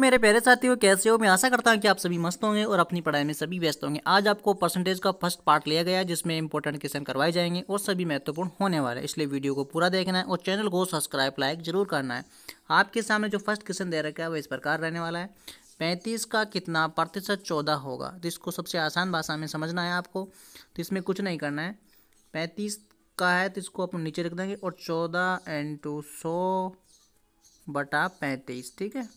मेरे प्यारे हो कैसे हो मैं आशा करता हूँ कि आप सभी मस्त होंगे और अपनी पढ़ाई में सभी व्यस्त होंगे आज आपको परसेंटेज का फर्स्ट पार्ट लिया गया है जिसमें इंपॉर्टेंट क्वेश्चन करवाए जाएंगे और सभी महत्वपूर्ण होने वाले हैं इसलिए वीडियो को पूरा देखना है और चैनल को सब्सक्राइब लाइक जरूर करना है आपके सामने जो फर्स्ट क्वेश्चन दे रखा है वो इस प्रकार रहने वाला है पैंतीस का कितना प्रतिशत चौदह होगा तो इसको सबसे आसान भाषा में समझना है आपको तो इसमें कुछ नहीं करना है पैंतीस का है तो इसको अपन नीचे रख देंगे और चौदह इंटू सौ बटा पैंतीस ठीक है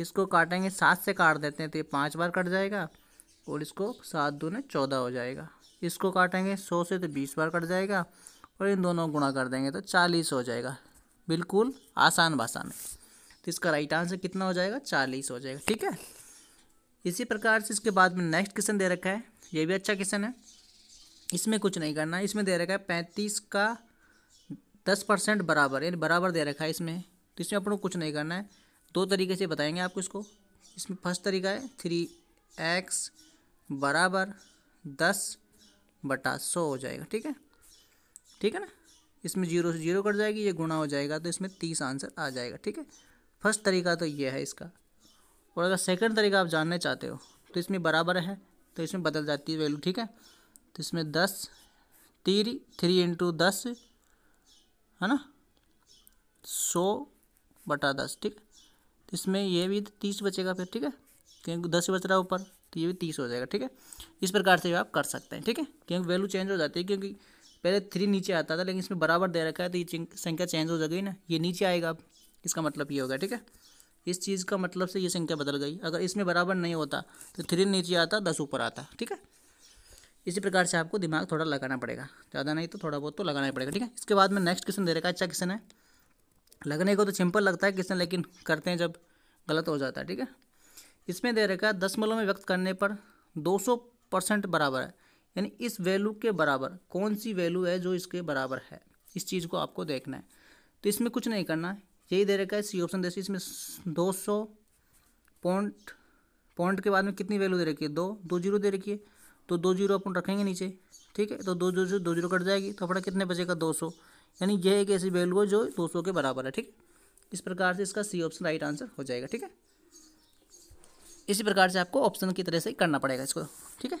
इसको काटेंगे सात से काट देते हैं तो ये पाँच बार कट जाएगा और इसको सात दो ने चौदह हो जाएगा इसको काटेंगे सौ से तो बीस बार कट जाएगा और इन दोनों गुणा कर देंगे तो चालीस हो जाएगा बिल्कुल आसान भाषा में तो इसका राइट आंसर कितना हो जाएगा चालीस हो जाएगा ठीक है इसी प्रकार से इसके बाद में नेक्स्ट क्वेश्चन दे रखा है ये भी अच्छा क्वेश्चन है इसमें कुछ नहीं करना है इसमें दे रखा है पैंतीस का दस परसेंट बराबर यानी बराबर दे रखा है इसमें तो इसमें अपन को कुछ नहीं करना है दो तरीके से बताएंगे आपको इसको इसमें फर्स्ट तरीका है थ्री एक्स बराबर दस बटा सौ हो जाएगा ठीक है ठीक है ना इसमें जीरो से जीरो कट जाएगी ये गुणा हो जाएगा तो इसमें तीस आंसर आ जाएगा ठीक है फर्स्ट तरीका तो ये है इसका और अगर सेकंड तरीका आप जानना चाहते हो तो इसमें बराबर है तो इसमें बदल जाती है वैल्यू ठीक है तो इसमें दस तीरी थ्री इंटू दस है ना सौ बटा दस ठीक है तो इसमें ये भी तीस बचेगा फिर ठीक है क्योंकि दस बच रहा है ऊपर तो ये भी तीस हो जाएगा ठीक है इस प्रकार से भी आप कर सकते हैं ठीक है क्योंकि वैल्यू चेंज हो जाती है क्योंकि पहले थ्री नीचे आता था लेकिन इसमें बराबर दे रखा है तो ये संख्या चेंज हो जाएगी ना ये नीचे आएगा अब इसका मतलब ये होगा ठीक है इस चीज़ का मतलब से ये संख्या बदल गई अगर इसमें बराबर नहीं होता तो थ्री नीचे आता दस ऊपर आता ठीक है इसी प्रकार से आपको दिमाग थोड़ा लगाना पड़ेगा ज़्यादा नहीं तो थोड़ा बहुत तो लगाना ही पड़ेगा ठीक है इसके बाद में नेक्स्ट क्वेश्चन दे रखा है अच्छा क्वेश्चन है लगने को तो सिंपल लगता है किसने लेकिन करते हैं जब गलत हो जाता है ठीक है इसमें दे रखा है दशमलव में व्यक्त करने पर 200 परसेंट बराबर है यानी इस वैल्यू के बराबर कौन सी वैल्यू है जो इसके बराबर है इस चीज़ को आपको देखना है तो इसमें कुछ नहीं करना है यही दे रखा है सी ऑप्शन देखिए इसमें दो सौ पॉइंट पॉइंट के बाद में कितनी वैल्यू दे रखी है दो दो जीरो दे रखिए तो दो जीरो अपन रखेंगे नीचे ठीक है तो दो दो जीरो दो जीरो कट जाएगी तो अपना कितने बचेगा दो सौ यानी यह एक ऐसी वैल्यू है जो दो सौ के बराबर है ठीक है इस प्रकार से इसका सी ऑप्शन राइट आंसर हो जाएगा ठीक है इसी प्रकार से आपको ऑप्शन की तरह से करना पड़ेगा इसको ठीक है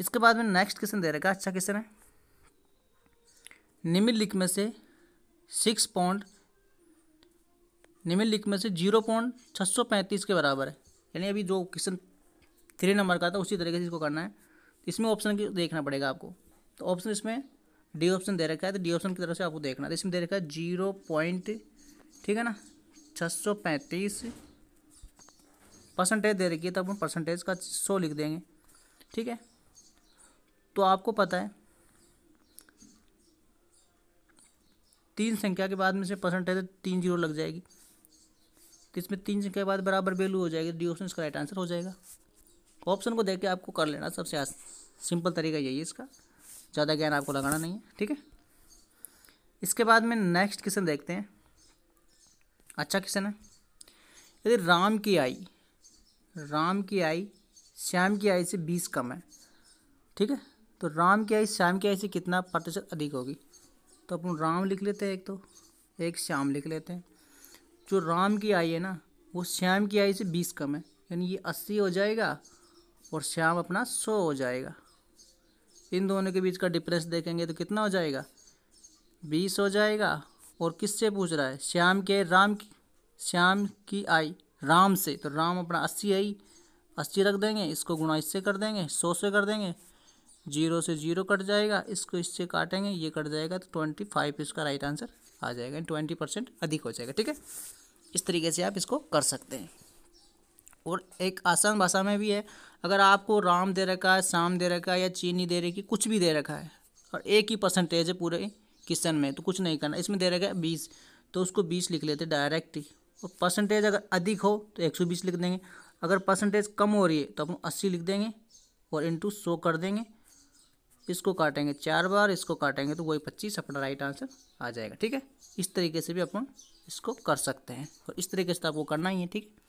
इसके बाद में नेक्स्ट क्वेश्चन दे रहेगा अच्छा क्वेश्चन है निम्नलिखित में से सिक्स पॉइंट निम्नलिखित में से जीरो पॉइंट छः सौ पैंतीस के बराबर है यानी अभी जो क्वेश्चन थ्री नंबर का था उसी तरीके से इसको करना है इसमें ऑप्शन देखना पड़ेगा आपको तो ऑप्शन इसमें डी ऑप्शन दे रखा है तो डी ऑप्शन की तरफ से आपको देखना है तो इसमें दे रखा है जीरो पॉइंट ठीक है ना छः सौ पैंतीस परसेंटेज दे रखी है तो अपन परसेंटेज का सौ लिख देंगे ठीक है तो आपको पता है तीन संख्या के बाद में से परसेंटेज तीन जीरो लग जाएगी तो इसमें तीन संख्या के बाद बराबर वैल्यू हो जाएगी डी ऑप्शन इसका राइट आंसर हो जाएगा ऑप्शन को देख के आपको कर लेना सबसे सिंपल तरीका यही है इसका ज़्यादा ज्ञान आपको लगाना नहीं है ठीक है इसके बाद में नेक्स्ट क्वेश्चन देखते हैं अच्छा क्वेश्चन है यदि राम की आई राम की आई श्याम की आई से बीस कम है ठीक है तो राम की आई श्याम की आई से कितना प्रतिशत अधिक होगी तो अपन राम लिख लेते हैं एक तो एक श्याम लिख लेते हैं जो राम की आई है ना वो श्याम की आई से बीस कम है यानी ये अस्सी हो जाएगा और श्याम अपना सौ हो जाएगा इन दोनों के बीच का डिफरेंस देखेंगे तो कितना हो जाएगा बीस हो जाएगा और किससे पूछ रहा है श्याम के राम श्याम की आई राम से तो राम अपना अस्सी आई अस्सी रख देंगे इसको गुणा इससे कर देंगे सौ से कर देंगे जीरो से जीरो कट जाएगा इसको इससे काटेंगे ये कट जाएगा तो ट्वेंटी फाइव इसका राइट आंसर आ जाएगा ट्वेंटी परसेंट अधिक हो जाएगा ठीक है इस तरीके से आप इसको कर सकते हैं और एक आसान भाषा में भी है अगर आपको राम दे रखा है शाम दे रखा है या चीनी दे रखी कुछ भी दे रखा है और एक ही परसेंटेज है पूरे क्वेश्चन में तो कुछ नहीं करना इसमें दे रखा है बीस तो उसको बीस लिख लेते डायरेक्ट ही और परसेंटेज अगर अधिक हो तो एक सौ बीस लिख देंगे अगर परसेंटेज कम हो रही है तो अपन अस्सी लिख देंगे और इंटू सौ कर देंगे इसको काटेंगे चार बार इसको काटेंगे तो वही पच्चीस अपना राइट आंसर आ जाएगा ठीक है इस तरीके से भी अपन इसको कर सकते हैं और इस तरीके से तो आपको करना ही है ठीक है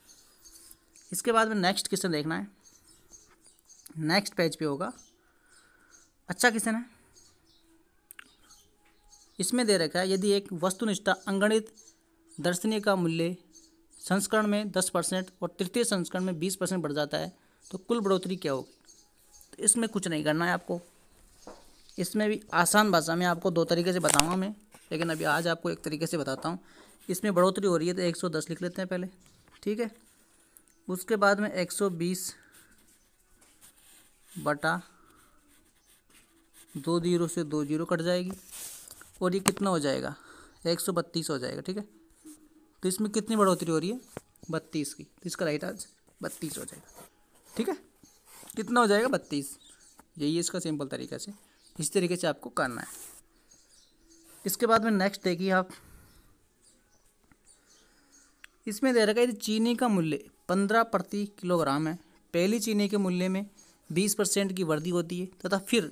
इसके बाद में नेक्स्ट क्वेश्चन देखना है नेक्स्ट पेज पे होगा अच्छा क्वेश्चन है इसमें दे रखा है यदि एक वस्तुनिष्ठा अंगणित दर्शनीय का मूल्य संस्करण में दस परसेंट और तृतीय संस्करण में बीस परसेंट बढ़ जाता है तो कुल बढ़ोतरी क्या होगी तो इसमें कुछ नहीं करना है आपको इसमें भी आसान भाषा में आपको दो तरीके से बताऊँगा मैं लेकिन अभी आज आपको एक तरीके से बताता हूँ इसमें बढ़ोतरी हो रही है तो एक सौ दस लिख लेते हैं पहले ठीक है उसके बाद में 120 बटा दो जीरो से दो जीरो कट जाएगी और ये कितना हो जाएगा एक सौ बत्तीस हो जाएगा ठीक है तो इसमें कितनी बढ़ोतरी हो रही है बत्तीस की तो इसका राइट आज बत्तीस हो जाएगा ठीक है कितना हो जाएगा बत्तीस यही है इसका सिंपल तरीक़ा से इस तरीके से आपको करना है इसके बाद में नेक्स्ट देखिए आप इसमें दे रखा है चीनी का मूल्य पंद्रह प्रति किलोग्राम है पहली चीनी के मूल्य में बीस परसेंट की वृद्धि होती है तथा फिर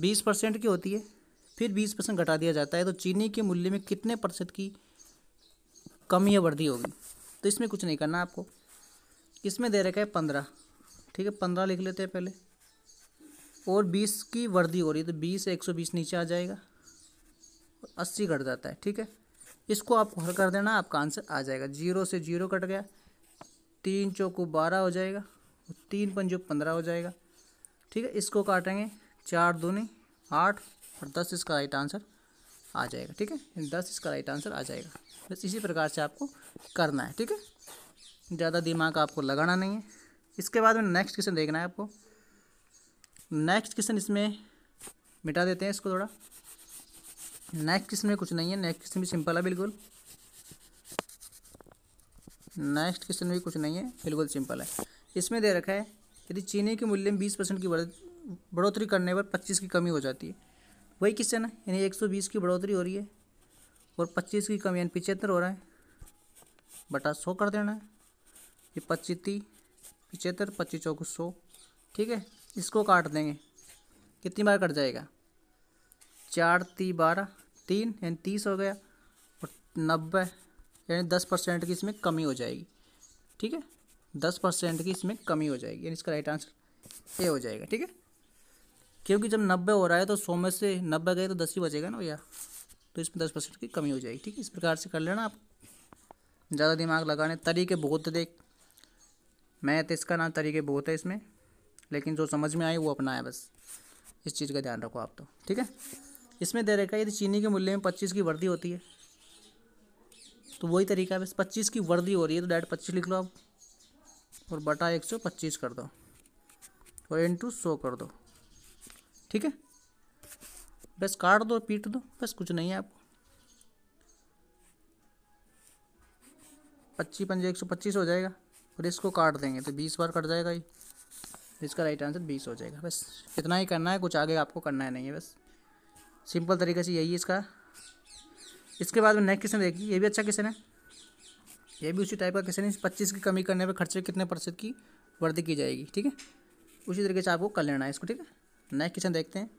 बीस परसेंट की होती है फिर बीस परसेंट घटा दिया जाता है तो चीनी के मूल्य में कितने प्रतिशत की कमी या वृद्धि होगी तो इसमें कुछ नहीं करना आपको इसमें दे रखा है पंद्रह ठीक है पंद्रह लिख लेते हैं पहले और बीस की वृद्धि हो रही है तो बीस एक सौ बीस नीचे आ जाएगा अस्सी घट जाता है ठीक है इसको आपको हल कर देना आपका आंसर आ जाएगा जीरो से जीरो कट गया तीन चौको बारह हो जाएगा तीन पंजो पंद्रह हो जाएगा ठीक है इसको काटेंगे चार दूनी आठ और दस इसका राइट आंसर आ जाएगा ठीक है दस इसका राइट आंसर आ जाएगा बस इसी प्रकार से आपको करना है ठीक है ज़्यादा दिमाग आपको लगाना नहीं है इसके बाद में नेक्स्ट क्वेश्चन देखना है आपको नेक्स्ट क्वेश्चन इसमें मिटा देते हैं इसको थोड़ा नेक किस्म में कुछ नहीं है नेक किस्म भी सिंपल है बिल्कुल नेक्स्ट क्वेश्चन में भी कुछ नहीं है बिल्कुल सिंपल है इसमें दे रखा है यदि चीनी के मूल्य में बीस परसेंट की बढ़ोतरी करने पर पच्चीस की कमी हो जाती है वही क्वेश्चन है यानी एक सौ बीस की बढ़ोतरी हो रही है और पच्चीस की कमी यानी पिचहत्तर हो रहा है बटा सौ कर देना है ये पच्चीती पिचहत्तर पच्चीस चौक सौ ठीक है इसको काट देंगे कितनी बार कट जाएगा चार ती बारह तीन यानी तीस हो गया और नब्बे यानी दस परसेंट की इसमें कमी हो जाएगी ठीक है दस परसेंट की इसमें कमी हो जाएगी यानी इसका राइट आंसर ए हो जाएगा ठीक है क्योंकि जब नब्बे हो रहा है तो सौ में से नब्बे गए तो दस ही बचेगा ना भैया तो इसमें दस परसेंट की कमी हो जाएगी ठीक है इस प्रकार से कर लेना आप ज़्यादा दिमाग लगाने तरीके बहुत देख मैथ इसका नाम तरीके बहुत है इसमें लेकिन जो समझ में आए वो अपना है बस इस चीज़ का ध्यान रखो आप तो ठीक है इसमें दे रखा है यदि चीनी के मूल्य में पच्चीस की वृद्धि होती है तो वही तरीका है बस पच्चीस की वृद्धि हो रही है तो डायरेक्ट पच्चीस लिख लो आप और बटा एक सौ पच्चीस कर दो और इंटू सौ कर दो ठीक है बस काट दो पीट दो बस कुछ नहीं है आपको पच्चीस पंजे एक सौ पच्चीस हो जाएगा और इसको काट देंगे तो बीस बार कट जाएगा ये इसका राइट आंसर बीस हो जाएगा बस इतना ही करना है कुछ आगे आपको करना है नहीं है बस सिंपल तरीके से यही इसका इसके बाद में नेक्स्ट क्वेश्चन देखिए ये भी अच्छा क्वेश्चन है ये भी उसी टाइप का क्वेश्चन है पच्चीस की कमी करने पर खर्चे कितने प्रतिशत की वृद्धि की जाएगी ठीक है उसी तरीके से आपको कर लेना है इसको ठीक है नेक्स्ट क्वेश्चन देखते हैं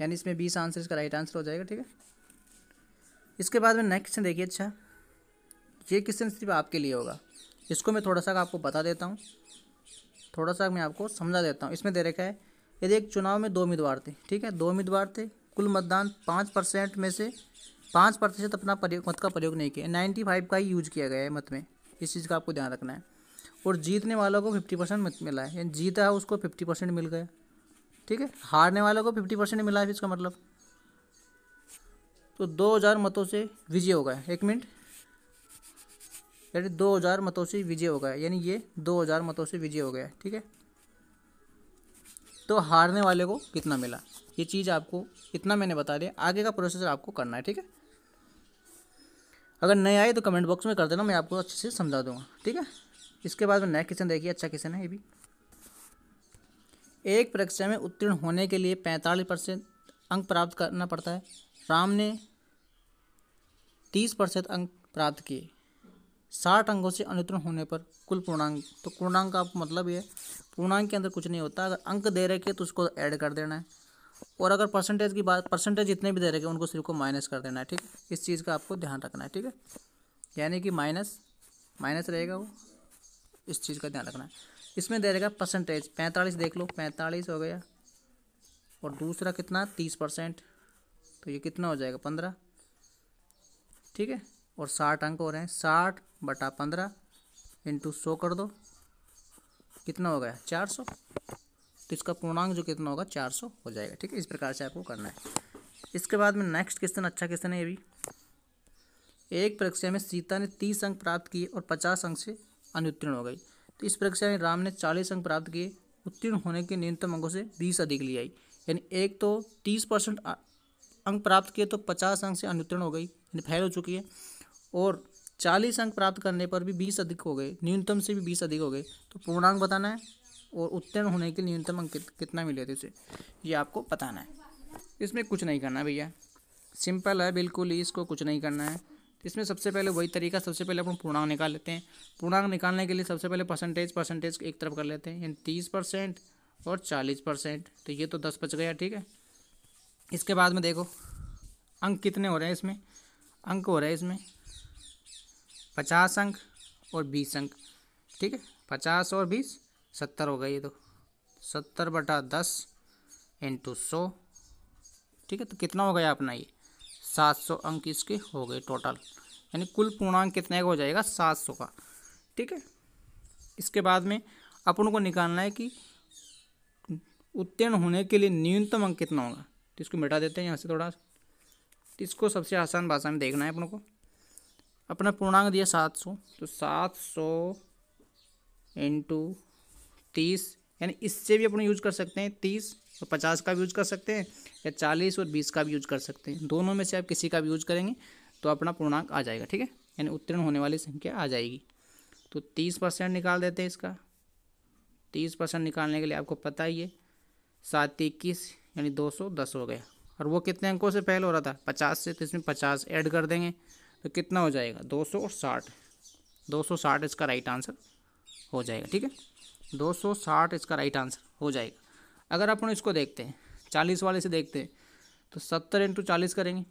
यानी इसमें बीस आंसर इसका राइट आंसर हो जाएगा ठीक है इसके बाद में नेक्स्ट क्वेश्चन देखिए अच्छा ये क्वेश्चन सिर्फ आपके लिए होगा इसको मैं थोड़ा सा आपको बता देता हूँ थोड़ा सा मैं आपको समझा देता हूँ इसमें दे रखा है यदि एक चुनाव में दो उम्मीदवार थे ठीक है दो उम्मीदवार थे कुल मतदान पाँच परसेंट में से पाँच प्रतिशत अपना प्रयोग मत का प्रयोग नहीं किया नाइन्टी फाइव का ही यूज किया गया है मत में इस चीज़ का आपको ध्यान रखना है और जीतने वालों को फिफ्टी परसेंट मत मिला है यानी जीता है उसको फिफ्टी परसेंट मिल गया ठीक है हारने वालों को फिफ्टी परसेंट मिला है इसका मतलब तो दो हज़ार मतों से विजय हो गया एक मिनट यानी दो हज़ार मतों से विजय हो गया यानी ये दो हज़ार मतों से विजय हो गया ठीक है तो हारने वाले को कितना मिला ये चीज़ आपको इतना मैंने बता दिया आगे का प्रोसेसर आपको करना है ठीक है अगर नए आए तो कमेंट बॉक्स में कर देना मैं आपको अच्छे से समझा दूंगा ठीक है इसके बाद में नया क्वेश्चन देखिए अच्छा क्वेश्चन है ये भी एक परीक्षा में उत्तीर्ण होने के लिए पैंतालीस परसेंट अंक प्राप्त करना पड़ता है राम ने तीस परसेंट अंक प्राप्त किए साठ अंकों से अनुत्तीर्ण होने पर कुल पूर्णांक तो पूर्णांक का मतलब ये पूर्णांक के अंदर कुछ नहीं होता अगर अंक दे रखे तो उसको ऐड कर देना है और अगर परसेंटेज की बात परसेंटेज जितने भी दे रखे उनको सिर्फ को माइनस कर देना है ठीक है इस चीज़ का आपको ध्यान रखना है ठीक है यानी कि माइनस माइनस रहेगा वो इस चीज़ का ध्यान रखना है इसमें दे रहेगा परसेंटेज पैंतालीस देख लो पैंतालीस हो गया और दूसरा कितना तीस परसेंट तो ये कितना हो जाएगा पंद्रह ठीक है और साठ अंक हो रहे हैं साठ बटा पंद्रह इंटू सौ कर दो कितना हो गया चार सौ तो इसका पूर्णांक जो कितना होगा चार सौ हो जाएगा ठीक है इस प्रकार से आपको करना है इसके बाद में नेक्स्ट क्वेश्चन अच्छा क्वेश्चन है ये भी एक परीक्षा में सीता ने तीस अंक प्राप्त किए और पचास अंक से अनुत्तीर्ण हो गई तो इस परीक्षा में राम ने चालीस अंक प्राप्त किए उत्तीर्ण होने के न्यूनतम अंकों से बीस अधिक ली आई यानी एक तो तीस परसेंट अंक प्राप्त किए तो पचास अंक से अनुत्तीर्ण हो गई यानी फैल हो चुकी है और चालीस अंक प्राप्त करने पर भी बीस अधिक हो गए न्यूनतम से भी बीस अधिक हो गए तो पूर्णांक बताना है और उत्तीर्ण होने के लिए न्यूनतम अंक कितना मिले थे उसे ये आपको बताना है इसमें कुछ नहीं करना भैया सिंपल है बिल्कुल ही इसको कुछ नहीं करना है इसमें सबसे पहले वही तरीका सबसे पहले अपन पूर्णांक निकाल लेते हैं पूर्णांक निकालने के लिए सबसे पहले परसेंटेज परसेंटेज एक तरफ कर लेते हैं यानी तीस परसेंट और चालीस परसेंट तो ये तो दस बच गया ठीक है इसके बाद में देखो अंक कितने हो रहे हैं इसमें अंक हो रहे हैं इसमें पचास अंक और बीस अंक ठीक है पचास और बीस सत्तर हो गए ये तो सत्तर बटा दस इंटू सौ ठीक है तो कितना हो गया अपना ये सात सौ अंक इसके हो गए टोटल यानी कुल पूर्णांक कितने का हो जाएगा सात सौ का ठीक है इसके बाद में अपन को निकालना है कि उत्तीर्ण होने के लिए न्यूनतम अंक कितना होगा तो इसको मिटा देते हैं यहाँ से थोड़ा तो इसको सबसे आसान भाषा में देखना है अपन को अपना पूर्णांक दिया सात सौ तो सात सौ इंटू तीस यानी इससे भी अपन यूज कर सकते हैं तीस और पचास का भी यूज कर सकते हैं या चालीस और बीस का भी यूज कर सकते हैं दोनों में से आप किसी का भी यूज करेंगे तो अपना पूर्णांक आ जाएगा ठीक है यानी उत्तीर्ण होने वाली संख्या आ जाएगी तो तीस परसेंट निकाल देते हैं इसका तीस परसेंट निकालने के लिए आपको पता ही है सात इक्कीस यानी दो सौ दस हो गया और वो कितने अंकों से फेल हो रहा था पचास से तो इसमें पचास ऐड कर देंगे तो कितना हो जाएगा दो सौ साठ दो सौ साठ इसका राइट आंसर हो जाएगा ठीक है दो सौ साठ इसका राइट आंसर हो जाएगा अगर अपन इसको देखते हैं चालीस वाले से देखते हैं तो सत्तर इंटू चालीस करेंगे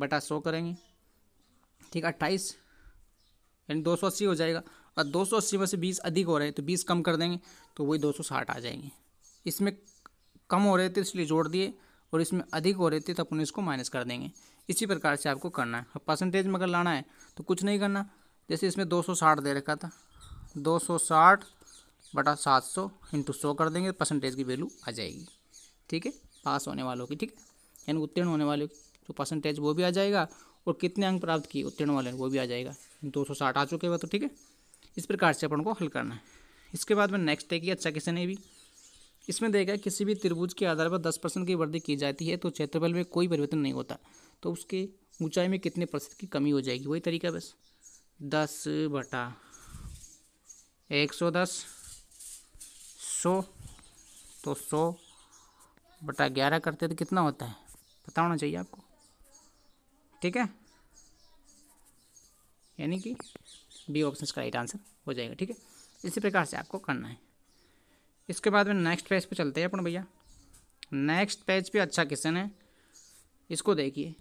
बटा सौ करेंगे ठीक है अट्ठाईस यानी दो सौ अस्सी हो जाएगा और दो सौ अस्सी में से बीस अधिक हो रहे हैं तो बीस कम कर देंगे तो वही दो सौ साठ आ जाएंगे इसमें कम हो रहे थे इसलिए जोड़ दिए और इसमें अधिक हो रहे थे तो अपन इसको माइनस कर देंगे इसी प्रकार से आपको करना है परसेंटेज में अगर लाना है तो कुछ नहीं करना जैसे इसमें 260 दे रखा था 260 बटा सात सौ इंटू सौ कर देंगे परसेंटेज की वैल्यू आ जाएगी ठीक है पास होने वालों की ठीक है यानी उत्तीर्ण होने वालों की जो तो परसेंटेज वो भी आ जाएगा और कितने अंक प्राप्त किए उत्तीर्ण वाले वो भी आ जाएगा साठ आ चुके हुए तो ठीक है इस प्रकार से अपन को हल करना है इसके बाद में नेक्स्ट देखिए अच्छा किसी ने भी इसमें देखा किसी भी त्रिभुज के आधार पर दस परसेंट की वृद्धि की जाती है तो क्षेत्रफल में कोई परिवर्तन नहीं होता तो उसके ऊंचाई में कितने परसेंट की कमी हो जाएगी वही तरीका बस दस बटा एक सौ दस सौ तो सौ बटा ग्यारह करते तो कितना होता है पता होना चाहिए आपको ठीक है यानी कि बी ऑप्शन का राइट आंसर हो जाएगा ठीक है इसी प्रकार से आपको करना है इसके बाद में नेक्स्ट पेज पे चलते हैं अपन भैया नेक्स्ट पेज पे अच्छा क्वेश्चन है इसको देखिए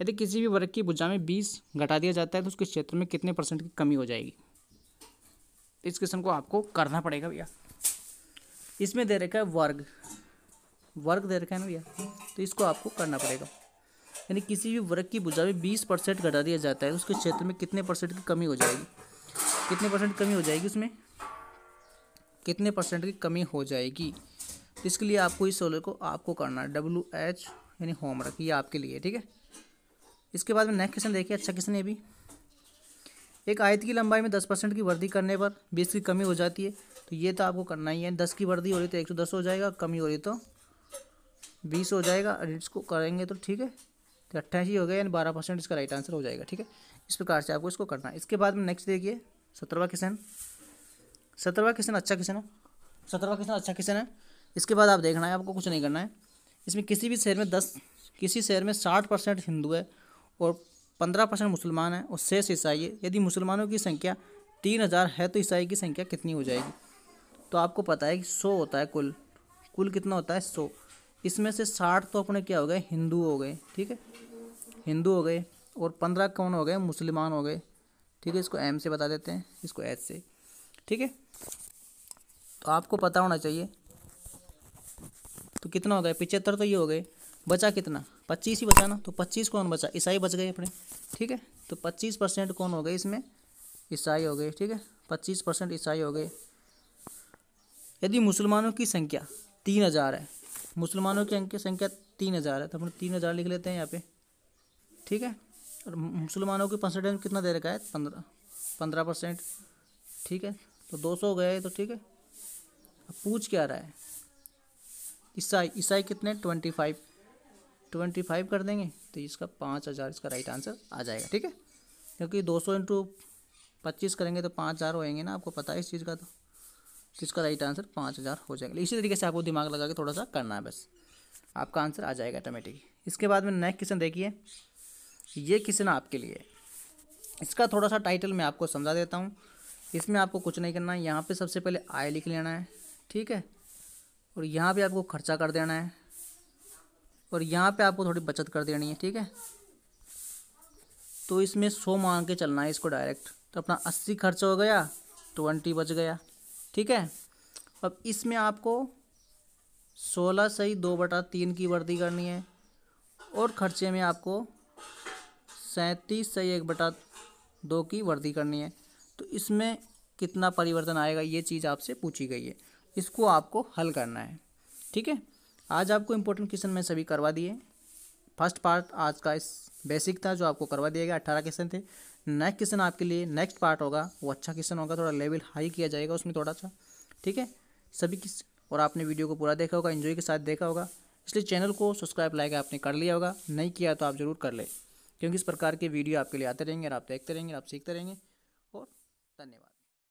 यदि किसी भी वर्ग की भुजा में बीस घटा दिया जाता है तो उसके क्षेत्र में कितने परसेंट की कमी हो जाएगी तो इस क्वेश्चन को आपको करना पड़ेगा भैया इसमें दे रखा है वर्ग वर्ग दे रखा है ना भैया तो इसको आपको करना पड़ेगा यानी किसी भी वर्ग की भुजा में बीस परसेंट घटा दिया जाता है उसके क्षेत्र में कितने परसेंट की कमी हो जाएगी कितने परसेंट कमी हो जाएगी उसमें कितने परसेंट की कमी हो जाएगी तो इसके लिए आपको इस सोलर को आपको करना है डब्ल्यू एच यानी होमवर्क ये आपके लिए ठीक है इसके बाद में नेक्स्ट क्वेश्चन देखिए अच्छा क्वेश्चन है भी एक आयत की लंबाई में दस परसेंट की वृद्धि करने पर बीस की कमी हो जाती है तो ये तो आपको करना ही है दस की वृद्धि हो रही तो एक सौ दस हो जाएगा कमी हो रही तो बीस हो जाएगा और इसको करेंगे तो ठीक है तो अट्ठासी हो गया यानी बारह परसेंट इसका राइट आंसर हो जाएगा ठीक है इस प्रकार से आपको इसको करना है इसके बाद में नेक्स्ट देखिए सत्रहवा क्वेश्चन सत्रहवा क्वेश्चन अच्छा क्वेश्चन है सत्रहवा क्वेश्चन अच्छा क्वेश्चन है इसके बाद आप देखना है आपको कुछ नहीं करना है इसमें किसी भी शहर में दस किसी शहर में साठ परसेंट हिंदू है और पंद्रह परसेंट मुसलमान हैं और शेष ईसाई है यदि मुसलमानों की संख्या तीन हज़ार है तो ईसाई की संख्या कितनी हो जाएगी तो आपको पता है कि सौ होता है कुल कुल कितना होता है सौ इसमें से साठ तो अपने क्या हो गए हिंदू हो गए ठीक है हिंदू हो गए और पंद्रह कौन हो गए मुसलमान हो गए ठीक है इसको एम से बता देते हैं इसको एच से ठीक है तो आपको पता होना चाहिए तो कितना हो गया पिचहत्तर तो ये हो गए बचा कितना पच्चीस ही बचा ना तो पच्चीस कौन बचा ईसाई बच गए अपने ठीक है तो पच्चीस परसेंट कौन हो गए इसमें ईसाई हो गए ठीक है पच्चीस परसेंट ईसाई हो गए यदि मुसलमानों की संख्या तीन हज़ार है मुसलमानों की अंक संख्या तीन हज़ार है तो अपने तीन हज़ार लिख लेते हैं यहाँ पे ठीक है और मुसलमानों की परसेंटेज कितना दे रखा है पंद्रह पंद्रह परसेंट ठीक है तो दो सौ गए तो ठीक है पूछ क्या रहा है ईसाई ईसाई कितने ट्वेंटी फाइव ट्वेंटी फाइव कर देंगे तो इसका पाँच हज़ार इसका राइट आंसर आ जाएगा ठीक है क्योंकि दो सौ इंटू पच्चीस करेंगे तो पाँच हज़ार होएंगे ना आपको पता है इस चीज़ का तो, तो इसका राइट आंसर पाँच हज़ार हो जाएगा इसी तरीके से आपको दिमाग लगा के थोड़ा सा करना है बस आपका आंसर आ जाएगा ऑटोमेटिक इसके बाद में नेक्स्ट क्वेश्चन देखिए ये क्वेश्चन आपके लिए इसका थोड़ा सा टाइटल मैं आपको समझा देता हूँ इसमें आपको कुछ नहीं करना है यहाँ पर सबसे पहले आय लिख लेना है ठीक है और यहाँ पर आपको खर्चा कर देना है और यहाँ पे आपको थोड़ी बचत कर देनी है ठीक है तो इसमें सौ मांग के चलना है इसको डायरेक्ट तो अपना अस्सी खर्च हो गया ट्वेंटी बच गया ठीक है अब इसमें आपको सोलह सही दो बटा तीन की वर्दी करनी है और खर्चे में आपको सैंतीस सही एक बटा दो की वर्दी करनी है तो इसमें कितना परिवर्तन आएगा ये चीज़ आपसे पूछी गई है इसको आपको हल करना है ठीक है आज आपको इम्पोर्टेंट क्वेश्चन मैं सभी करवा दिए फर्स्ट पार्ट आज का इस बेसिक था जो आपको करवा दिया गया अट्ठारह क्वेश्चन थे नेक्स्ट क्वेश्चन आपके लिए नेक्स्ट पार्ट होगा वो अच्छा क्वेश्चन होगा थोड़ा लेवल हाई किया जाएगा उसमें थोड़ा सा ठीक है सभी किस और आपने वीडियो को पूरा देखा होगा इन्जॉय के साथ देखा होगा इसलिए चैनल को सब्सक्राइब लाइक आपने कर लिया होगा नहीं किया तो आप ज़रूर कर लें क्योंकि इस प्रकार के वीडियो आपके लिए आते रहेंगे और आप देखते रहेंगे आप सीखते रहेंगे और धन्यवाद